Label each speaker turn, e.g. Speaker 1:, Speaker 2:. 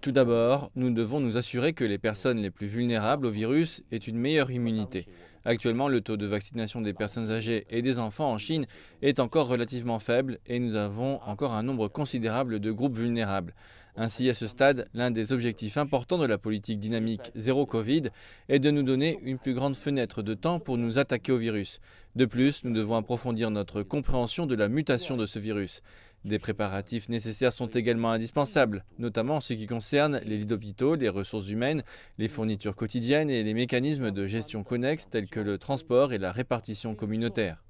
Speaker 1: Tout d'abord, nous devons nous assurer que les personnes les plus vulnérables au virus aient une meilleure immunité. Actuellement, le taux de vaccination des personnes âgées et des enfants en Chine est encore relativement faible et nous avons encore un nombre considérable de groupes vulnérables. Ainsi, à ce stade, l'un des objectifs importants de la politique dynamique zéro Covid est de nous donner une plus grande fenêtre de temps pour nous attaquer au virus. De plus, nous devons approfondir notre compréhension de la mutation de ce virus. Des préparatifs nécessaires sont également indispensables, notamment en ce qui concerne les lits d'hôpitaux, les ressources humaines, les fournitures quotidiennes et les mécanismes de gestion connexes tels que le transport et la répartition communautaire.